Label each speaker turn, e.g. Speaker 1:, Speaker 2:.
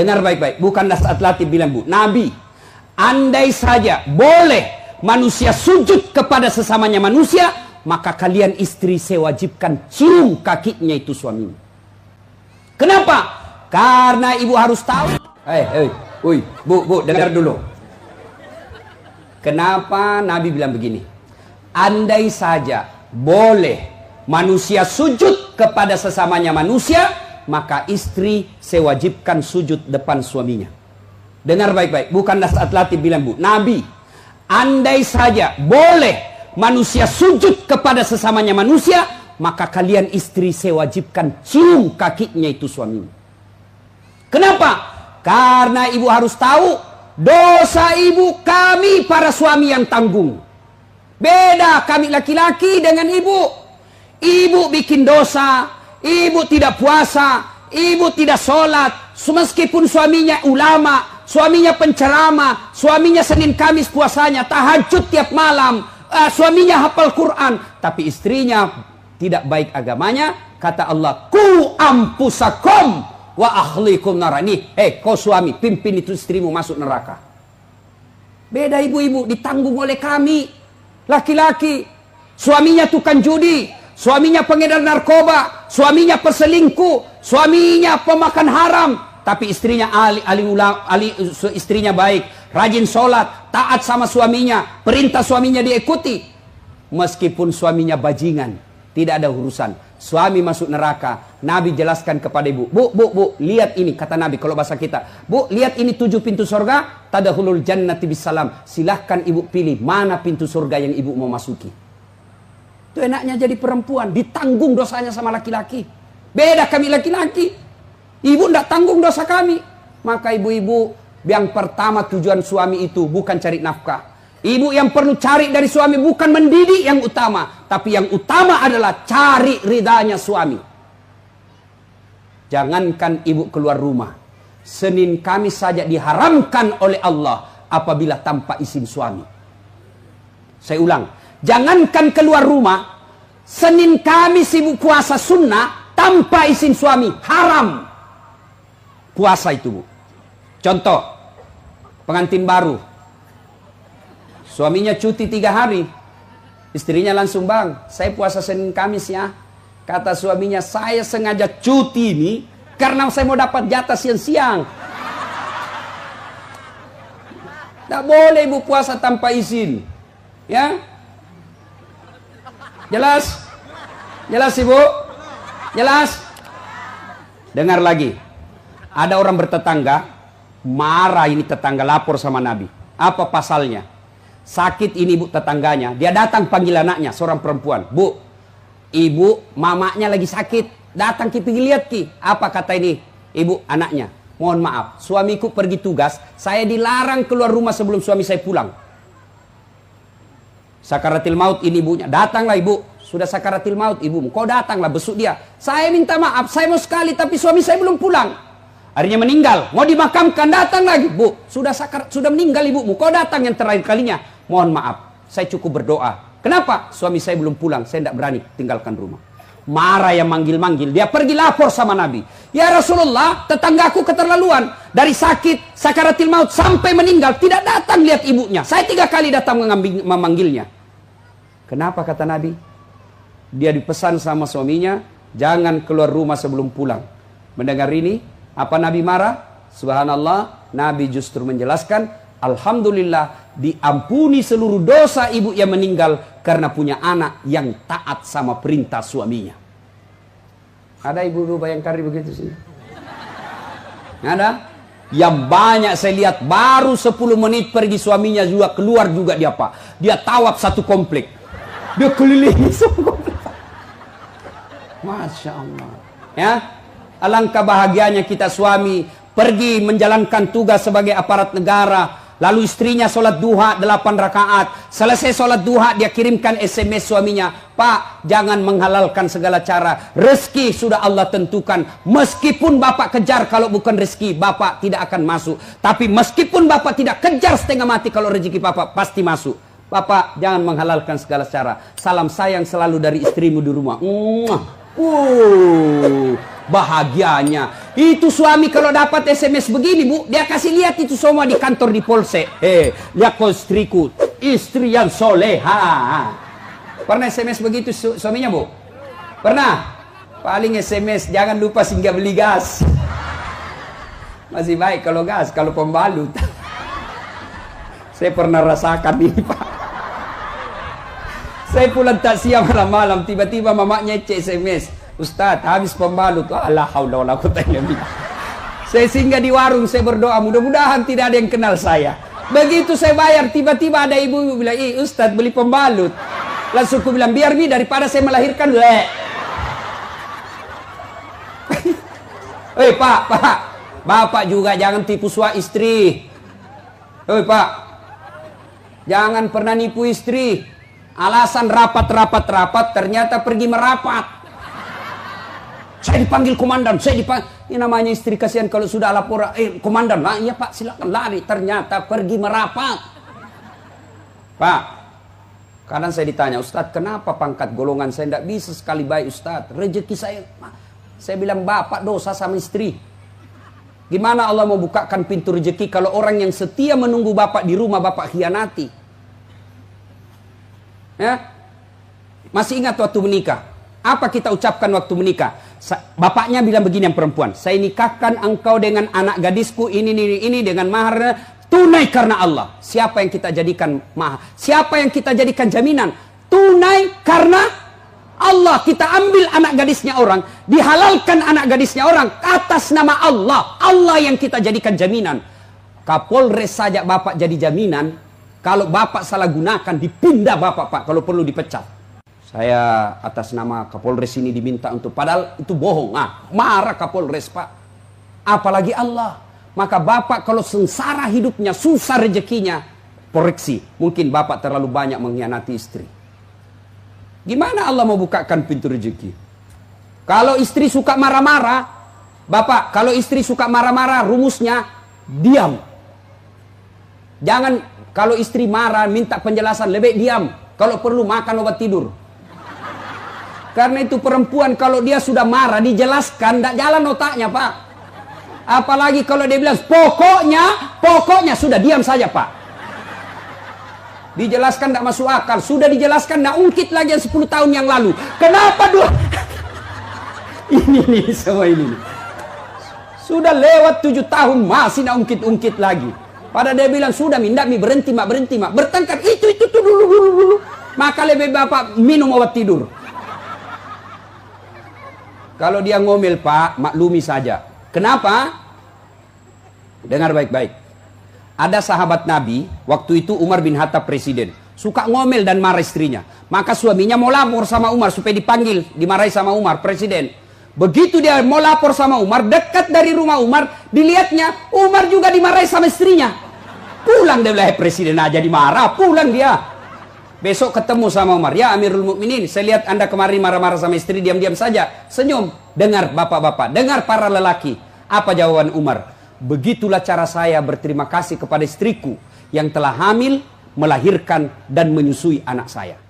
Speaker 1: Dengar baik-baik, bukan Ustaz Latif bilang bu. Nabi, andai saja boleh manusia sujud kepada sesamanya manusia, maka kalian istri saya wajibkan cium kakinya itu suamimu. Kenapa? Karena ibu harus tahu. Hei, eh, eh, hei, ui, bu, bu, dengar dulu. Kenapa Nabi bilang begini? Andai saja boleh manusia sujud kepada sesamanya manusia, maka istri sewajibkan sujud depan suaminya. Dengar baik-baik, bukan nasihat latih bilang bu. Nabi, andai saja boleh manusia sujud kepada sesamanya manusia, maka kalian istri sewajibkan cium kakinya itu suaminya. Kenapa? Karena ibu harus tahu dosa ibu kami para suami yang tanggung. Beda kami laki-laki dengan ibu. Ibu bikin dosa, ibu tidak puasa, ibu tidak sholat, meskipun suaminya ulama, suaminya pencerama, suaminya Senin Kamis puasanya, tahajud tiap malam, uh, suaminya hafal Quran, tapi istrinya tidak baik agamanya, kata Allah, ku ampusakum wa ahlikum narani. Hei, eh, kau suami, pimpin itu istrimu masuk neraka. Beda ibu-ibu, ditanggung oleh kami. Laki-laki, suaminya tukang judi, suaminya pengedar narkoba, suaminya perselingkuh, suaminya pemakan haram, tapi istrinya ali, ali, ali istrinya baik, rajin sholat, taat sama suaminya, perintah suaminya diikuti. Meskipun suaminya bajingan, tidak ada urusan. Suami masuk neraka, Nabi jelaskan kepada ibu, bu, bu, bu, lihat ini, kata Nabi kalau bahasa kita. Bu, lihat ini tujuh pintu surga, tadahulul jannati bisalam. Silahkan ibu pilih mana pintu surga yang ibu mau masuki. Itu enaknya jadi perempuan, ditanggung dosanya sama laki-laki. Beda kami laki-laki. Ibu tidak tanggung dosa kami. Maka ibu-ibu yang pertama tujuan suami itu bukan cari nafkah. Ibu yang perlu cari dari suami bukan mendidik yang utama. Tapi yang utama adalah cari ridhanya suami. Jangankan ibu keluar rumah. Senin kami saja diharamkan oleh Allah apabila tanpa izin suami. Saya ulang. Jangankan keluar rumah, Senin kami sibuk puasa sunnah tanpa izin suami haram. Puasa itu bu. Contoh, pengantin baru. Suaminya cuti tiga hari. Istrinya langsung bang, saya puasa Senin Kamis ya. Kata suaminya, saya sengaja cuti ini karena saya mau dapat jatah siang-siang. Tidak boleh ibu puasa tanpa izin. Ya, Jelas? Jelas ibu? Jelas? Dengar lagi. Ada orang bertetangga, marah ini tetangga lapor sama Nabi. Apa pasalnya? Sakit ini bu tetangganya, dia datang panggil anaknya, seorang perempuan. Bu, ibu mamanya lagi sakit, datang kita pergi lihat ki. Apa kata ini? Ibu anaknya, mohon maaf, suamiku pergi tugas, saya dilarang keluar rumah sebelum suami saya pulang. Sakaratil maut ini ibunya. Datanglah ibu. Sudah sakaratil maut ibu. Kau datanglah besuk dia. Saya minta maaf. Saya mau sekali tapi suami saya belum pulang. Akhirnya meninggal. Mau dimakamkan. Datang lagi. Bu. Sudah sakar, sudah meninggal ibumu. Kau datang yang terakhir kalinya. Mohon maaf. Saya cukup berdoa. Kenapa? Suami saya belum pulang. Saya tidak berani tinggalkan rumah. Marah yang manggil-manggil. Dia pergi lapor sama Nabi. Ya Rasulullah, tetanggaku keterlaluan. Dari sakit, sakaratil maut, sampai meninggal. Tidak datang lihat ibunya. Saya tiga kali datang mengambil memanggilnya. Kenapa kata Nabi? Dia dipesan sama suaminya, jangan keluar rumah sebelum pulang. Mendengar ini, apa Nabi marah? Subhanallah, Nabi justru menjelaskan, Alhamdulillah diampuni seluruh dosa ibu yang meninggal karena punya anak yang taat sama perintah suaminya. Ada ibu-ibu bayangkari begitu sih? Ada? Yang banyak saya lihat baru 10 menit pergi suaminya juga keluar juga dia apa? Dia tawab satu komplek. Dia dikelilingi sungguh Masya Allah ya alangkah bahagianya kita suami pergi menjalankan tugas sebagai aparat negara lalu istrinya sholat duha delapan rakaat selesai sholat duha dia kirimkan SMS suaminya Pak jangan menghalalkan segala cara rezeki sudah Allah tentukan meskipun Bapak kejar kalau bukan rezeki Bapak tidak akan masuk tapi meskipun Bapak tidak kejar setengah mati kalau rezeki Bapak pasti masuk Bapak, jangan menghalalkan segala cara. Salam sayang selalu dari istrimu di rumah. Uh, bahagianya. Itu suami kalau dapat SMS begini, Bu, dia kasih lihat itu semua di kantor di polsek. Eh, lihat konstriku, istri yang soleha. Pernah SMS begitu su suaminya, Bu? Pernah? Paling SMS, jangan lupa singgah beli gas. Masih baik kalau gas, kalau pembalut. Saya pernah rasakan ini, Pak. Saya pulang tak siap malam-malam. Tiba-tiba mamaknya cek SMS. Ustaz, habis pembalut. Allah haula wala quwata Saya singgah di warung, saya berdoa. Mudah-mudahan tidak ada yang kenal saya. Begitu saya bayar, tiba-tiba ada ibu-ibu bilang, "Ih, Ustaz, beli pembalut." Langsung aku bilang, "Biar bi daripada saya melahirkan." Eh Hei, Pak, Pak. Bapak juga jangan tipu sua istri. Hei, eh, Pak. Jangan pernah nipu istri. Alasan rapat-rapat-rapat ternyata pergi merapat. Saya dipanggil komandan, saya dipanggil. Ini namanya istri kasihan kalau sudah lapor, eh komandan, lah. iya pak silakan lari. Ternyata pergi merapat. Pak, kadang saya ditanya, Ustadz kenapa pangkat golongan saya tidak bisa sekali baik Ustadz? Rezeki saya, saya bilang bapak dosa sama istri. Gimana Allah mau bukakan pintu rezeki kalau orang yang setia menunggu bapak di rumah bapak khianati? Ya? Masih ingat waktu menikah? Apa kita ucapkan waktu menikah? Bapaknya bilang begini yang perempuan, saya nikahkan engkau dengan anak gadisku ini ini ini dengan mahar tunai karena Allah. Siapa yang kita jadikan mahar? Siapa yang kita jadikan jaminan? Tunai karena Allah. Kita ambil anak gadisnya orang, dihalalkan anak gadisnya orang atas nama Allah. Allah yang kita jadikan jaminan. Kapolres saja bapak jadi jaminan, kalau Bapak salah gunakan, dipindah Bapak Pak. Kalau perlu dipecat. Saya atas nama Kapolres ini diminta untuk, padahal itu bohong. Ah, marah Kapolres Pak. Apalagi Allah. Maka Bapak kalau sengsara hidupnya, susah rezekinya, koreksi. Mungkin Bapak terlalu banyak mengkhianati istri. Gimana Allah mau bukakan pintu rezeki? Kalau istri suka marah-marah, Bapak, kalau istri suka marah-marah, rumusnya diam. Jangan kalau istri marah minta penjelasan lebih diam. Kalau perlu makan obat tidur. Karena itu perempuan kalau dia sudah marah dijelaskan tidak jalan otaknya pak. Apalagi kalau dia bilang pokoknya, pokoknya sudah diam saja pak. Dijelaskan tidak masuk akal. Sudah dijelaskan tidak ungkit lagi yang 10 tahun yang lalu. Kenapa dua? ini nih semua ini. Sudah lewat tujuh tahun masih tidak ungkit-ungkit lagi. Pada dia bilang sudah mindak mi berhenti mak berhenti mak bertengkar itu itu tuh dulu dulu dulu. Maka lebih bapak minum obat tidur. Kalau dia ngomel pak maklumi saja. Kenapa? Dengar baik-baik. Ada sahabat Nabi waktu itu Umar bin Hatta presiden suka ngomel dan marah istrinya. Maka suaminya mau lapor sama Umar supaya dipanggil dimarahi sama Umar presiden. Begitu dia mau lapor sama Umar, dekat dari rumah Umar, dilihatnya Umar juga dimarahi sama istrinya. Pulang dia bilang, eh, presiden aja dimarah, pulang dia. Besok ketemu sama Umar, ya Amirul Mukminin, saya lihat Anda kemarin marah-marah sama istri, diam-diam saja, senyum. Dengar bapak-bapak, dengar para lelaki. Apa jawaban Umar? Begitulah cara saya berterima kasih kepada istriku yang telah hamil, melahirkan, dan menyusui anak saya.